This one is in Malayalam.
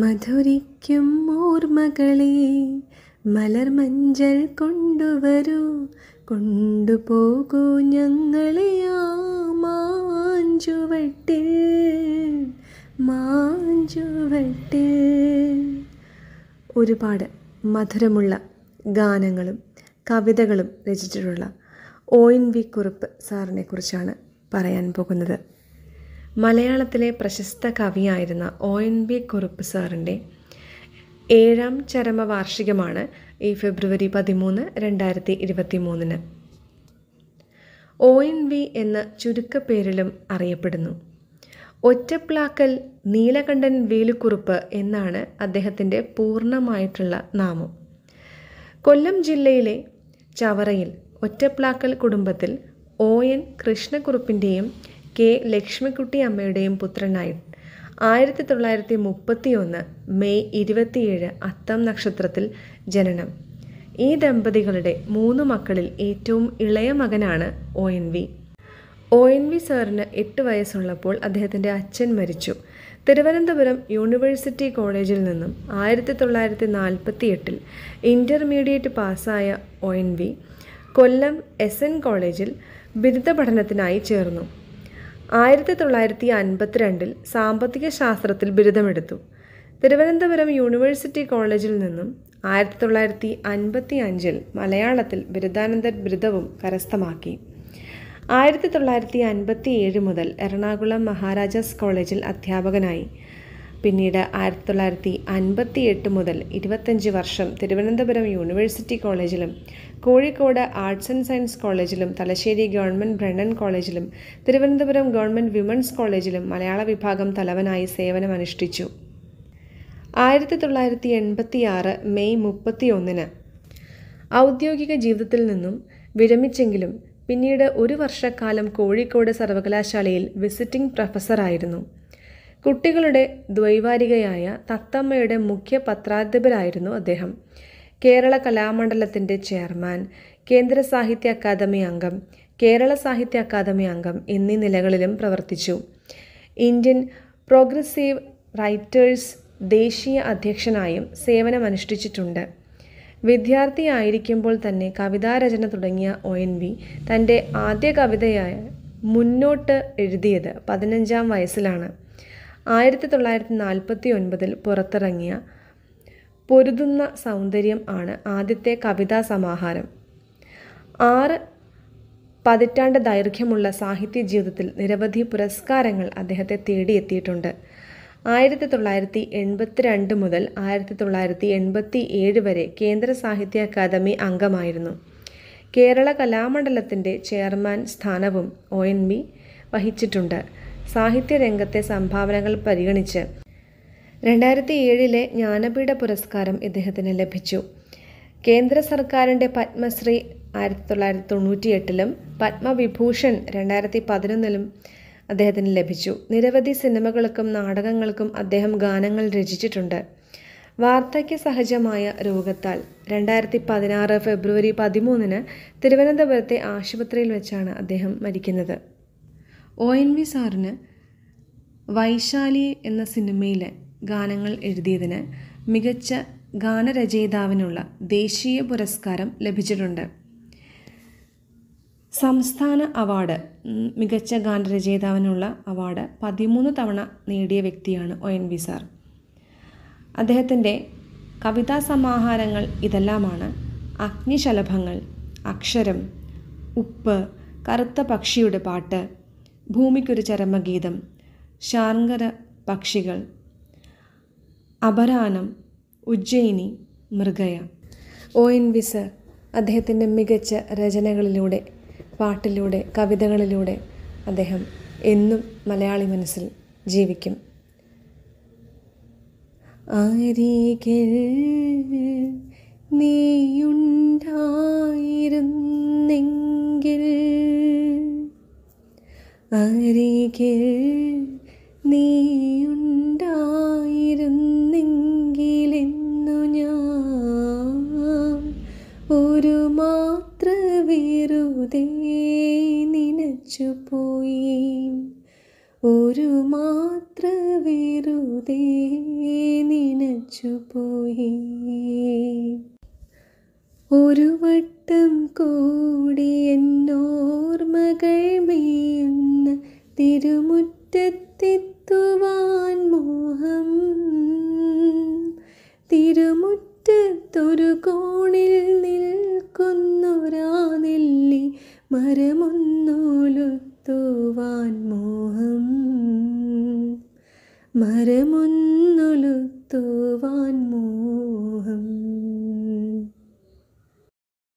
മധുരിക്കും ഓർമ്മകളെ മലർമഞ്ചൽ കൊണ്ടുവരൂ കൊണ്ടുപോകൂ ഞങ്ങളെ ആ മാഞ്ചുവട്ടിൽ മാഞ്ചുവട്ടിൽ ഒരുപാട് മധുരമുള്ള ഗാനങ്ങളും കവിതകളും രചിച്ചിട്ടുള്ള ഒ എൻ വി കുറുപ്പ് സാറിനെക്കുറിച്ചാണ് പറയാൻ പോകുന്നത് മലയാളത്തിലെ പ്രശസ്ത കവിയായിരുന്ന ഒ എൻ ബി കുറുപ്പ് സാറിൻ്റെ ഏഴാം ചരമവാർഷികമാണ് ഈ ഫെബ്രുവരി പതിമൂന്ന് രണ്ടായിരത്തി ഇരുപത്തി മൂന്നിന് ഒ എൻ വി എന്ന ചുരുക്കപ്പേരിലും അറിയപ്പെടുന്നു ഒറ്റപ്ലാക്കൽ നീലകണ്ഠൻ വേലുക്കുറുപ്പ് എന്നാണ് അദ്ദേഹത്തിൻ്റെ പൂർണ്ണമായിട്ടുള്ള നാമം കൊല്ലം ജില്ലയിലെ ചവറയിൽ ഒറ്റപ്ലാക്കൽ കുടുംബത്തിൽ ഒ എൻ കൃഷ്ണക്കുറുപ്പിൻ്റെയും കെ ലക്ഷ്മിക്കുട്ടി അമ്മയുടെയും പുത്രനായി ആയിരത്തി തൊള്ളായിരത്തി മുപ്പത്തി ഒന്ന് മെയ് ഇരുപത്തിയേഴ് അത്തം നക്ഷത്രത്തിൽ ജനനം ഈ ദമ്പതികളുടെ മൂന്ന് മക്കളിൽ ഏറ്റവും ഇളയ മകനാണ് O N V O N V സാറിന് എട്ട് വയസ്സുള്ളപ്പോൾ അദ്ദേഹത്തിൻ്റെ അച്ഛൻ മരിച്ചു തിരുവനന്തപുരം യൂണിവേഴ്സിറ്റി കോളേജിൽ നിന്നും ആയിരത്തി തൊള്ളായിരത്തി നാൽപ്പത്തി എട്ടിൽ ഇൻ്റർമീഡിയറ്റ് പാസ്സായ O N V Kollam S N കോളേജിൽ ബിരുദ പഠനത്തിനായി ചേർന്നു ആയിരത്തി തൊള്ളായിരത്തി അൻപത്തിരണ്ടിൽ സാമ്പത്തിക ശാസ്ത്രത്തിൽ ബിരുദമെടുത്തു തിരുവനന്തപുരം യൂണിവേഴ്സിറ്റി കോളേജിൽ നിന്നും ആയിരത്തി തൊള്ളായിരത്തി അൻപത്തി അഞ്ചിൽ മലയാളത്തിൽ ബിരുദാനന്ദ ബിരുദവും കരസ്ഥമാക്കി ആയിരത്തി തൊള്ളായിരത്തി അൻപത്തി ഏഴ് മുതൽ എറണാകുളം മഹാരാജാസ് കോളേജിൽ അധ്യാപകനായി പിന്നീട് ആയിരത്തി തൊള്ളായിരത്തി അൻപത്തി എട്ട് മുതൽ ഇരുപത്തഞ്ച് വർഷം തിരുവനന്തപുരം യൂണിവേഴ്സിറ്റി കോളേജിലും കോഴിക്കോട് ആർട്സ് ആൻഡ് സയൻസ് കോളേജിലും തലശ്ശേരി ഗവൺമെൻറ് ബ്രണ്ണൻ കോളേജിലും തിരുവനന്തപുരം ഗവൺമെൻറ് വിമൻസ് കോളേജിലും മലയാള വിഭാഗം തലവനായി സേവനമനുഷ്ഠിച്ചു ആയിരത്തി തൊള്ളായിരത്തി എൺപത്തി ആറ് മെയ് മുപ്പത്തി ഒന്നിന് ഔദ്യോഗിക ജീവിതത്തിൽ നിന്നും വിരമിച്ചെങ്കിലും പിന്നീട് ഒരു വർഷക്കാലം കോഴിക്കോട് സർവകലാശാലയിൽ വിസിറ്റിംഗ് പ്രൊഫസറായിരുന്നു കുട്ടികളുടെ ദ്വൈവാരികയായ തത്തമ്മയുടെ മുഖ്യ പത്രാധിപരായിരുന്നു അദ്ദേഹം കേരള കലാമണ്ഡലത്തിൻ്റെ ചെയർമാൻ കേന്ദ്ര സാഹിത്യ അക്കാദമി അംഗം കേരള സാഹിത്യ അക്കാദമി അംഗം എന്നീ നിലകളിലും പ്രവർത്തിച്ചു ഇന്ത്യൻ പ്രോഗ്രസീവ് റൈറ്റേഴ്സ് ദേശീയ അധ്യക്ഷനായും സേവനമനുഷ്ഠിച്ചിട്ടുണ്ട് വിദ്യാർത്ഥിയായിരിക്കുമ്പോൾ തന്നെ കവിതാരചന തുടങ്ങിയ ഒ എൻ വി തൻ്റെ ആദ്യ കവിതയായ മുന്നോട്ട് എഴുതിയത് പതിനഞ്ചാം വയസ്സിലാണ് ആയിരത്തി തൊള്ളായിരത്തി നാൽപ്പത്തി ഒൻപതിൽ പുറത്തിറങ്ങിയ പൊരുതുന്ന സൗന്ദര്യം ആണ് ആദ്യത്തെ കവിതാ സമാഹാരം ആറ് പതിറ്റാണ്ട് ദൈർഘ്യമുള്ള സാഹിത്യ ജീവിതത്തിൽ നിരവധി പുരസ്കാരങ്ങൾ അദ്ദേഹത്തെ തേടിയെത്തിയിട്ടുണ്ട് ആയിരത്തി തൊള്ളായിരത്തി എൺപത്തിരണ്ട് മുതൽ ആയിരത്തി തൊള്ളായിരത്തി എൺപത്തി ഏഴ് വരെ കേന്ദ്ര സാഹിത്യ അക്കാദമി അംഗമായിരുന്നു കേരള കലാമണ്ഡലത്തിൻ്റെ ചെയർമാൻ സ്ഥാനവും ഒ എൻ വഹിച്ചിട്ടുണ്ട് സാഹിത്യരംഗത്തെ സംഭാവനകൾ പരിഗണിച്ച് രണ്ടായിരത്തി ഏഴിലെ ജ്ഞാനപീഠ പുരസ്കാരം ഇദ്ദേഹത്തിന് ലഭിച്ചു കേന്ദ്ര സർക്കാരിൻ്റെ പത്മശ്രീ ആയിരത്തി തൊള്ളായിരത്തി എട്ടിലും പത്മവിഭൂഷൺ രണ്ടായിരത്തി പതിനൊന്നിലും അദ്ദേഹത്തിന് ലഭിച്ചു നിരവധി സിനിമകൾക്കും നാടകങ്ങൾക്കും അദ്ദേഹം ഗാനങ്ങൾ രചിച്ചിട്ടുണ്ട് വാർദ്ധക്യ സഹജമായ രോഗത്താൽ രണ്ടായിരത്തി പതിനാറ് ഫെബ്രുവരി പതിമൂന്നിന് തിരുവനന്തപുരത്തെ ആശുപത്രിയിൽ വെച്ചാണ് അദ്ദേഹം മരിക്കുന്നത് ഒ എൻ വി സാറിന് വൈശാലി എന്ന സിനിമയിലെ ഗാനങ്ങൾ എഴുതിയതിന് മികച്ച ഗാനരചയിതാവിനുള്ള ദേശീയ പുരസ്കാരം ലഭിച്ചിട്ടുണ്ട് സംസ്ഥാന അവാർഡ് മികച്ച ഗാനരചയിതാവിനുള്ള അവാർഡ് പതിമൂന്ന് തവണ നേടിയ വ്യക്തിയാണ് ഒ എൻ വി സാർ അദ്ദേഹത്തിൻ്റെ കവിതാ സമാഹാരങ്ങൾ ഇതെല്ലാമാണ് അഗ്നിശലഭങ്ങൾ അക്ഷരം ഉപ്പ് കറുത്ത പക്ഷിയുടെ പാട്ട് ഭൂമിക്കൊരു Charamageetham Sarngaka Pakshikal Aparahnam Ujjayini Mrigaya O N V അദ്ദേഹത്തിൻ്റെ മികച്ച രചനകളിലൂടെ പാട്ടിലൂടെ കവിതകളിലൂടെ അദ്ദേഹം എന്നും മലയാളി മനസ്സിൽ ജീവിക്കും നീ മരിച്ചുപോയി ഒരു മാത്ര വെറുതെ നനച്ചുപോയി ഒരു വട്ടം കൂടി എന്നോർമകൾ മേയുന്ന തിരുമുറ്റത്തെത്തുവാൻ മോഹം തിരുമുറ്റത്തൊരു കോണിൽ നിൽക്കുന്നൊരാ മരമൊന്നുലുത്തുവാൻ മോഹം മരമൊന്നുലുത്തുവാൻ മോഹം